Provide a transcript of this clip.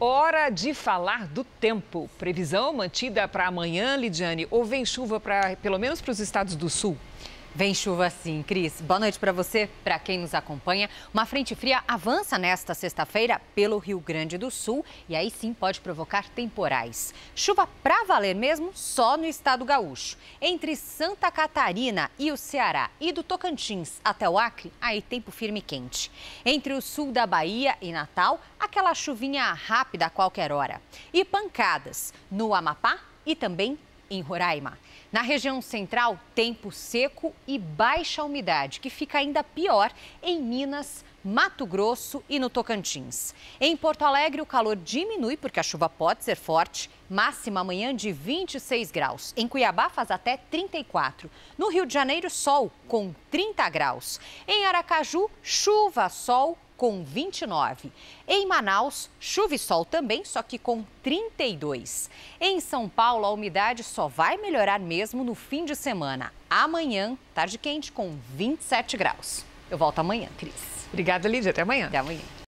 Hora de falar do tempo. Previsão mantida para amanhã, Lidiane, ou vem chuva para pelo menos para os estados do sul? Vem chuva sim, Cris. Boa noite para você, para quem nos acompanha. Uma frente fria avança nesta sexta-feira pelo Rio Grande do Sul e aí sim pode provocar temporais. Chuva para valer mesmo só no estado gaúcho. Entre Santa Catarina e o Ceará e do Tocantins até o Acre, aí tempo firme e quente. Entre o sul da Bahia e Natal, aquela chuvinha rápida a qualquer hora. E pancadas no Amapá e também em Roraima. Na região central, tempo seco e baixa umidade, que fica ainda pior em Minas, Mato Grosso e no Tocantins. Em Porto Alegre, o calor diminui porque a chuva pode ser forte, máxima amanhã de 26 graus. Em Cuiabá, faz até 34. No Rio de Janeiro, sol com 30 graus. Em Aracaju, chuva, sol com 29. Em Manaus, chuva e sol também, só que com 32. Em São Paulo, a umidade só vai melhorar mesmo no fim de semana. Amanhã, tarde quente com 27 graus. Eu volto amanhã, Cris. Obrigada, Lídia. Até amanhã. Até amanhã.